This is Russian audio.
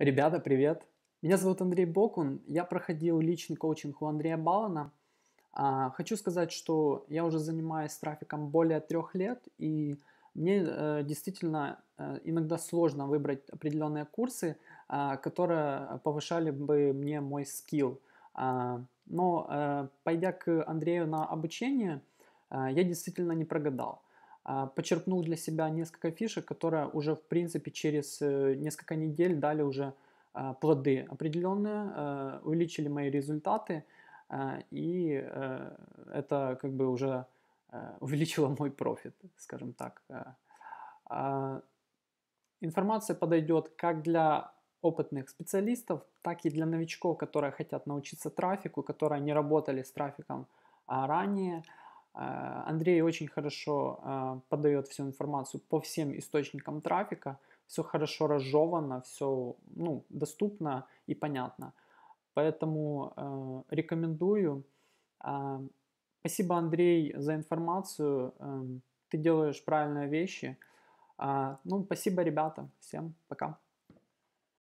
Ребята, привет! Меня зовут Андрей Бокун, я проходил личный коучинг у Андрея Балана. А, хочу сказать, что я уже занимаюсь трафиком более трех лет, и мне э, действительно э, иногда сложно выбрать определенные курсы, а, которые повышали бы мне мой скилл. А, но э, пойдя к Андрею на обучение, я действительно не прогадал – а, почерпнул для себя несколько фишек, которые уже, в принципе, через э, несколько недель дали уже а, плоды определенные, э, увеличили мои результаты, а, и э, это как бы уже увеличило мой профит, скажем так. Информация подойдет как для опытных специалистов, так и для новичков, которые хотят научиться трафику, которые не работали с трафиком ранее – а, Андрей очень хорошо а, подает всю информацию по всем источникам трафика, все хорошо разжевано, все ну, доступно и понятно. Поэтому а, рекомендую. спасибо, Андрей, за информацию. Эм, ты делаешь правильные вещи. ну, спасибо, ребята. Всем пока.